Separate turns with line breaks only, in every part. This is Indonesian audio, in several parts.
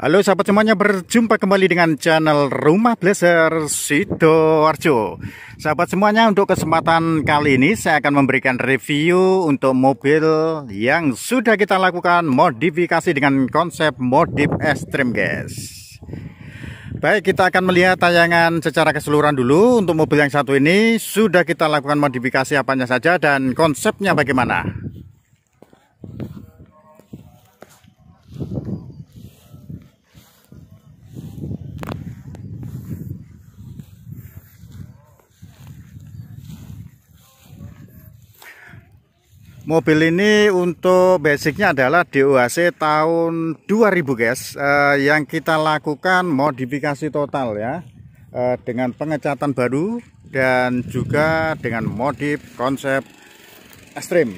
Halo sahabat semuanya, berjumpa kembali dengan channel Rumah Blazer Sidoarjo. Sahabat semuanya, untuk kesempatan kali ini saya akan memberikan review untuk mobil yang sudah kita lakukan modifikasi dengan konsep modif ekstrim, guys. Baik, kita akan melihat tayangan secara keseluruhan dulu. Untuk mobil yang satu ini sudah kita lakukan modifikasi apanya saja dan konsepnya bagaimana. Mobil ini untuk basicnya adalah DOHC tahun 2000 guys eh, Yang kita lakukan modifikasi total ya eh, Dengan pengecatan baru dan juga dengan modif konsep ekstrim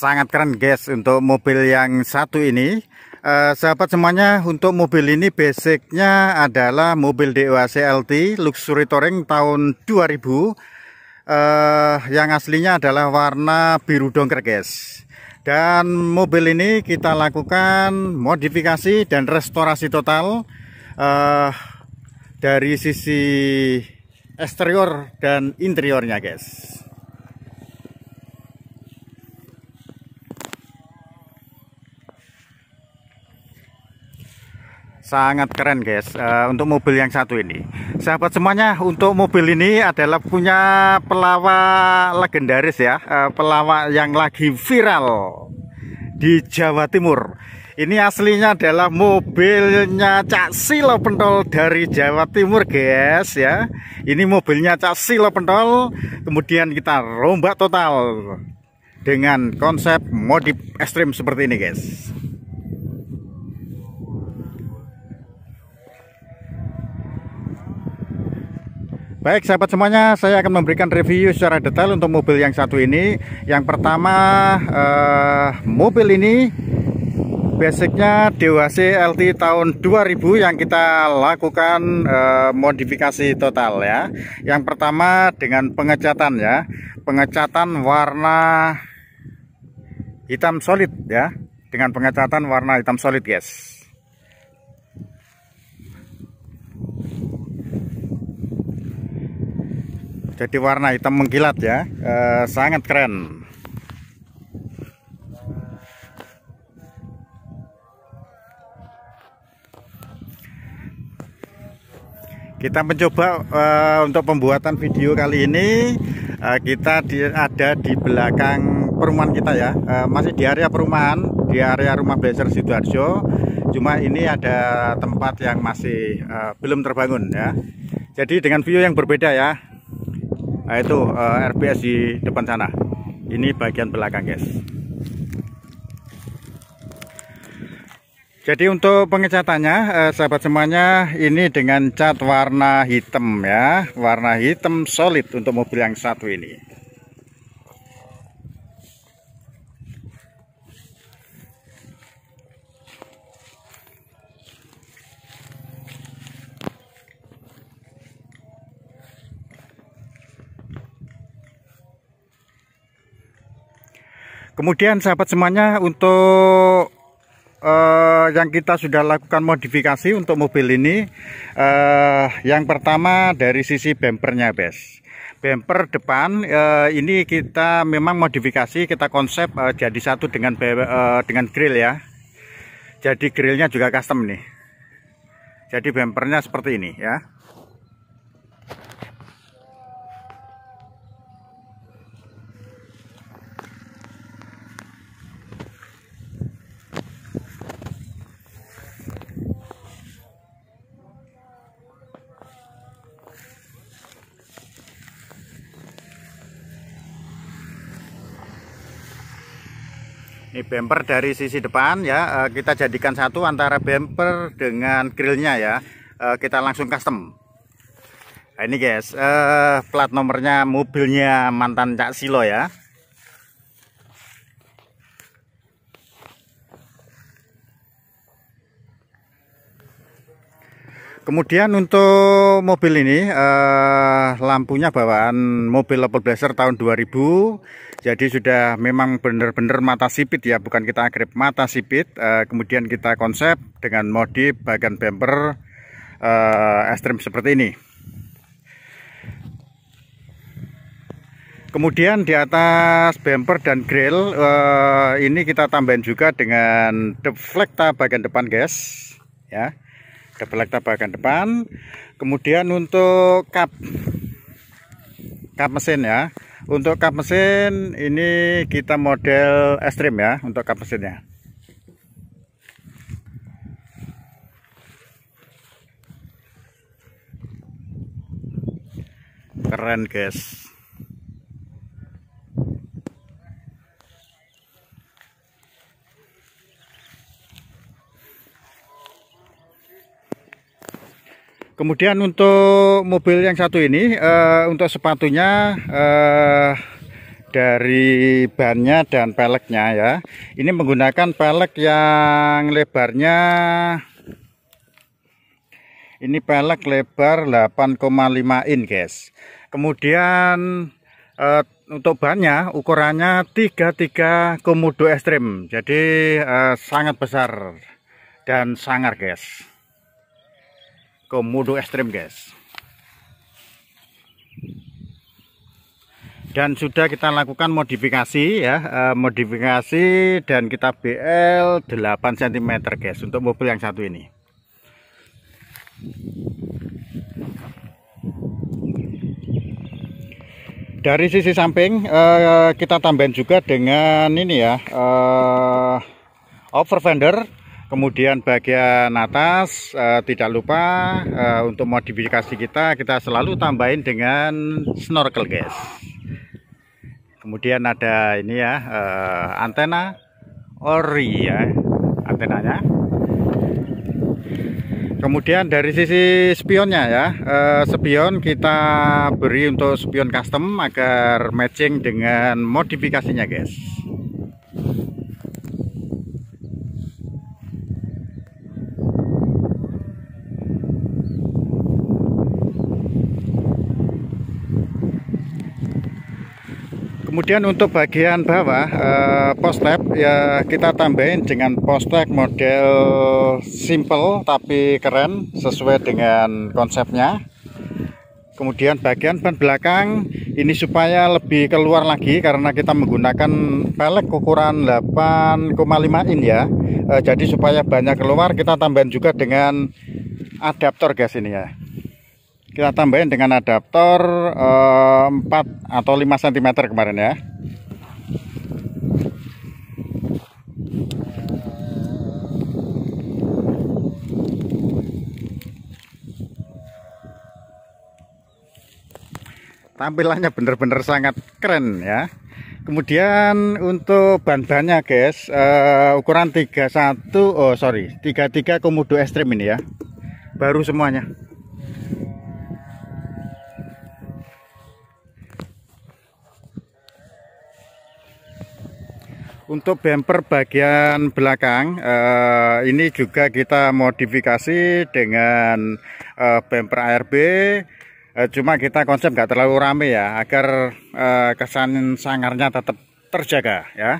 sangat keren guys untuk mobil yang satu ini eh, sahabat semuanya untuk mobil ini basicnya adalah mobil DOHC LT Luxury Touring tahun 2000 eh, yang aslinya adalah warna biru dongker guys dan mobil ini kita lakukan modifikasi dan restorasi total eh, dari sisi eksterior dan interiornya guys sangat keren guys uh, untuk mobil yang satu ini sahabat semuanya untuk mobil ini adalah punya pelawak legendaris ya uh, pelawak yang lagi viral di Jawa Timur ini aslinya adalah mobilnya Cak Silo Pentol dari Jawa Timur guys ya ini mobilnya Cak Silo Pentol kemudian kita rombak total dengan konsep modif ekstrim seperti ini guys Baik sahabat semuanya, saya akan memberikan review secara detail untuk mobil yang satu ini. Yang pertama, eh, mobil ini basicnya DOHC LT tahun 2000 yang kita lakukan eh, modifikasi total ya. Yang pertama dengan pengecatan ya, pengecatan warna hitam solid ya, dengan pengecatan warna hitam solid guys. jadi warna hitam mengkilat ya e, sangat keren kita mencoba eh, untuk pembuatan video kali ini eh, kita di, ada di belakang perumahan kita ya masih di area perumahan di area rumah blazer sidoarjo cuma ini ada tempat yang masih belum terbangun ya jadi dengan view yang berbeda ya nah, itu uh, eh, RPS di depan sana ini bagian belakang guys jadi untuk pengecatannya eh, sahabat semuanya ini dengan cat warna hitam ya warna hitam solid untuk mobil yang satu ini kemudian sahabat semuanya untuk uh, yang kita sudah lakukan modifikasi untuk mobil ini uh, yang pertama dari sisi bempernya bes Bumper depan uh, ini kita memang modifikasi kita konsep uh, jadi satu dengan uh, dengan grill ya jadi grillnya juga custom nih jadi bempernya seperti ini ya bumper dari sisi depan ya eh, kita jadikan satu antara bumper dengan grillnya ya eh, kita langsung custom nah, ini guys uh, plat nomornya mobilnya mantan Cak Silo ya kemudian untuk mobil ini eh, lampunya bawaan mobil Opel Blazer tahun 2000 jadi sudah memang benar-benar mata sipit ya bukan kita grip mata sipit uh, kemudian kita konsep dengan modif bagian bumper uh, eh, ekstrim seperti ini kemudian di atas bumper dan grill uh, ini kita tambahin juga dengan deflekta bagian depan guys ya deflekta bagian depan kemudian untuk kap kap mesin ya untuk kap mesin ini kita model ekstrim ya untuk kap mesinnya. Keren guys. kemudian untuk mobil yang satu ini uh, untuk sepatunya uh, dari bannya dan peleknya ya ini menggunakan pelek yang lebarnya ini pelek lebar 8,5 in guys kemudian uh, untuk bannya ukurannya 33 komodo ekstrim jadi uh, sangat besar dan sangar guys ke mode ekstrim guys dan sudah kita lakukan modifikasi ya eh, modifikasi dan kita BL 8 cm guys untuk mobil yang satu ini dari sisi samping eh, kita tambahin juga dengan ini ya eh, over fender kemudian bagian atas uh, tidak lupa uh, untuk modifikasi kita kita selalu tambahin dengan snorkel guys kemudian ada ini ya uh, antena ori ya antenanya kemudian dari sisi spionnya ya uh, spion kita beri untuk spion custom agar matching dengan modifikasinya guys kemudian untuk bagian bawah eh, post lab ya kita tambahin dengan post lab model simple tapi keren sesuai dengan konsepnya kemudian bagian ban belakang ini supaya lebih keluar lagi karena kita menggunakan pelek ukuran 8,5 in ya eh, jadi supaya banyak keluar kita tambahin juga dengan adaptor gas ini ya kita tambahin dengan adaptor eh, 4 atau 5 cm kemarin ya tampilannya bener-bener sangat keren ya kemudian untuk ban-bannya guys uh, ukuran 31 oh sorry 33 komodo ekstrim ini ya baru semuanya Untuk bumper bagian belakang eh, ini juga kita modifikasi dengan eh, bumper ARB eh, cuma kita konsep nggak terlalu rame ya agar eh, kesan sangarnya tetap terjaga ya.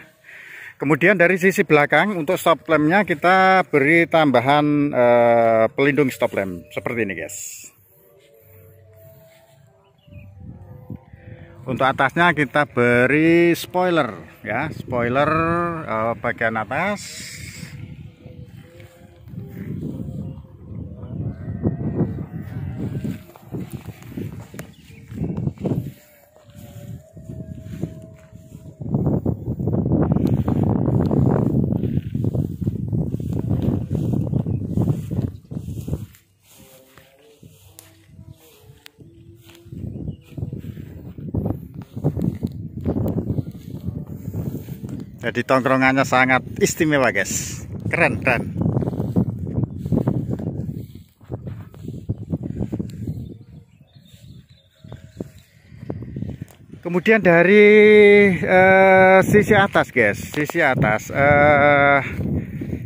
Kemudian dari sisi belakang untuk stop lampnya kita beri tambahan eh, pelindung stop lamp seperti ini guys. untuk atasnya kita beri spoiler ya spoiler uh, bagian atas jadi tongkrongannya sangat istimewa guys keren keren kemudian dari uh, sisi atas guys sisi atas uh,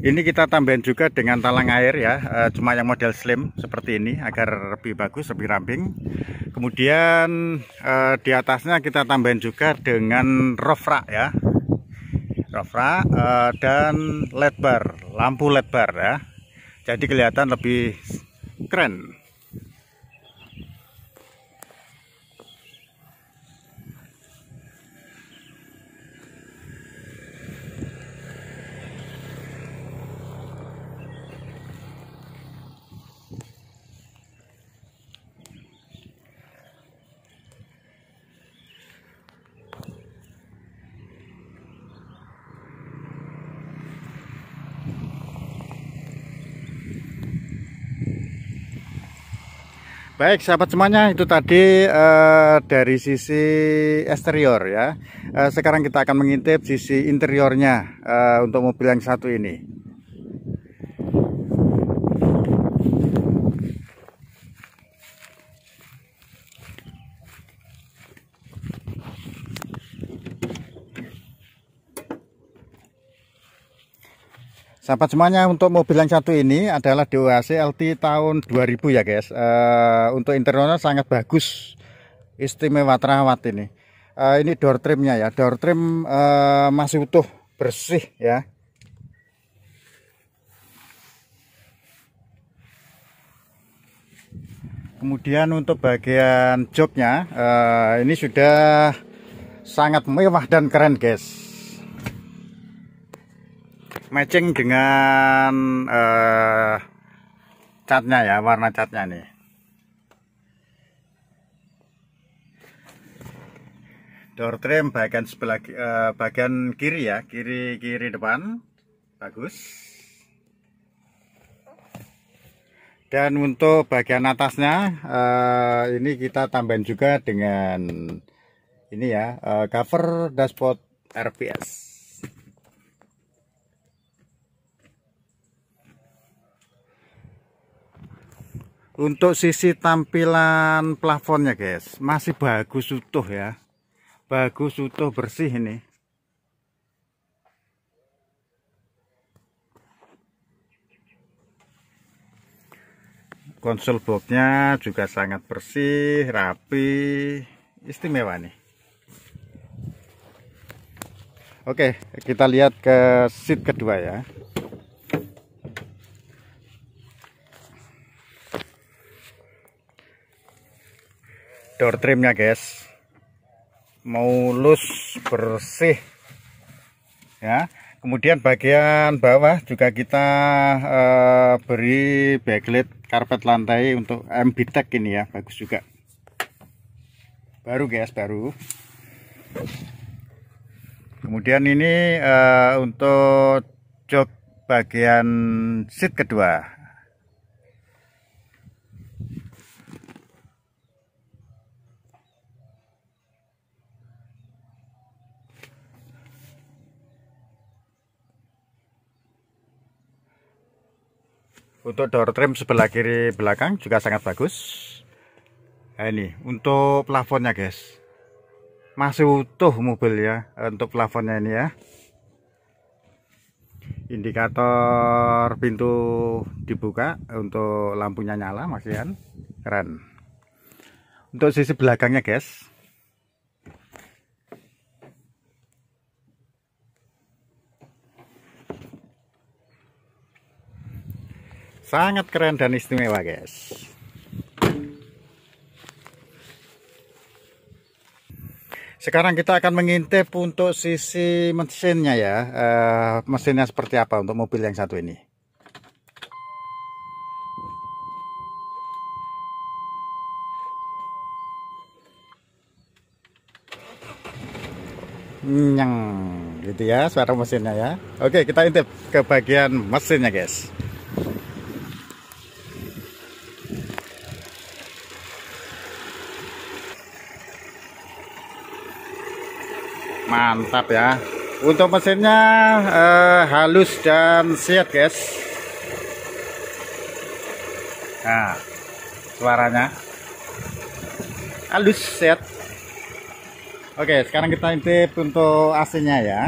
ini kita tambahin juga dengan talang air ya uh, cuma yang model slim seperti ini agar lebih bagus lebih ramping kemudian uh, di atasnya kita tambahin juga dengan roof rack ya Rafra uh, dan LED bar, lampu LED bar ya. Jadi kelihatan lebih keren. Baik sahabat semuanya itu tadi uh, dari sisi eksterior ya uh, Sekarang kita akan mengintip sisi interiornya uh, untuk mobil yang satu ini Sahabat semuanya untuk mobil yang satu ini adalah DOHC LT tahun 2000 ya guys. Uh, untuk interiornya sangat bagus. Istimewa terawat ini. Uh, ini door trimnya ya. Door trim uh, masih utuh, bersih ya. Kemudian untuk bagian joknya uh, ini sudah sangat mewah dan keren guys matching dengan uh, catnya ya warna catnya nih door trim bagian sebelah uh, bagian kiri ya kiri kiri depan bagus dan untuk bagian atasnya uh, ini kita tambahin juga dengan ini ya uh, cover dashboard RPS untuk sisi tampilan plafonnya guys masih bagus utuh ya bagus utuh bersih ini konsol boxnya juga sangat bersih rapi istimewa nih Oke kita lihat ke seat kedua ya door trimnya guys mulus bersih ya kemudian bagian bawah juga kita eh, beri backlit karpet lantai untuk ambitek ini ya bagus juga baru guys baru kemudian ini eh, untuk jok bagian seat kedua Untuk door trim sebelah kiri belakang juga sangat bagus. Nah, ini untuk plafonnya guys. Masih utuh mobil ya untuk plafonnya ini ya. Indikator pintu dibuka untuk lampunya nyala masih kan. Keren. Untuk sisi belakangnya guys. sangat keren dan istimewa guys sekarang kita akan mengintip untuk sisi mesinnya ya uh, mesinnya seperti apa untuk mobil yang satu ini nyeng gitu ya suara mesinnya ya oke kita intip ke bagian mesinnya guys mantap ya untuk mesinnya eh, halus dan siap guys nah suaranya halus set oke sekarang kita intip untuk AC nya ya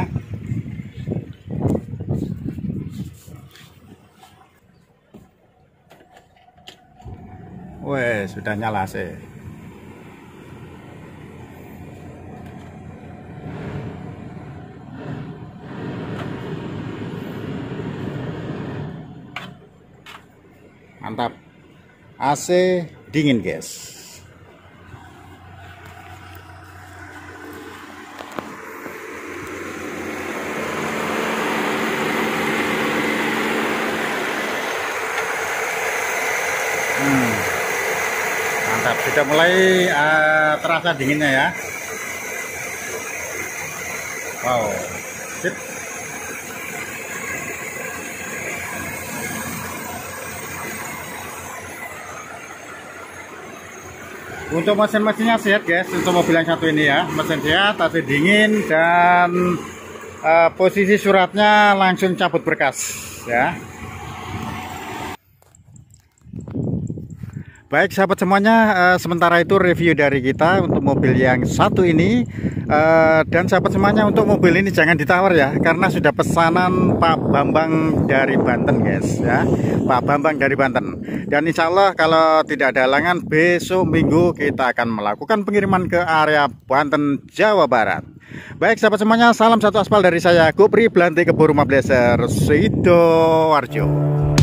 Wes, sudah nyala sih. mantap AC dingin guys hmm, mantap sudah mulai uh, terasa dinginnya ya wow Sip. Untuk mesin-mesinnya sehat guys, untuk mobil yang satu ini ya, mesin sehat, tapi dingin dan uh, posisi suratnya langsung cabut berkas ya. Baik sahabat semuanya, uh, sementara itu review dari kita untuk mobil yang satu ini. Eh, dan sahabat semuanya untuk mobil ini jangan ditawar ya karena sudah pesanan Pak Bambang dari Banten guys ya Pak Bambang dari Banten dan insya Allah kalau tidak ada halangan besok minggu kita akan melakukan pengiriman ke area Banten Jawa Barat baik sahabat semuanya salam satu aspal dari saya Kupri Belanti Keburu Mableser Warjo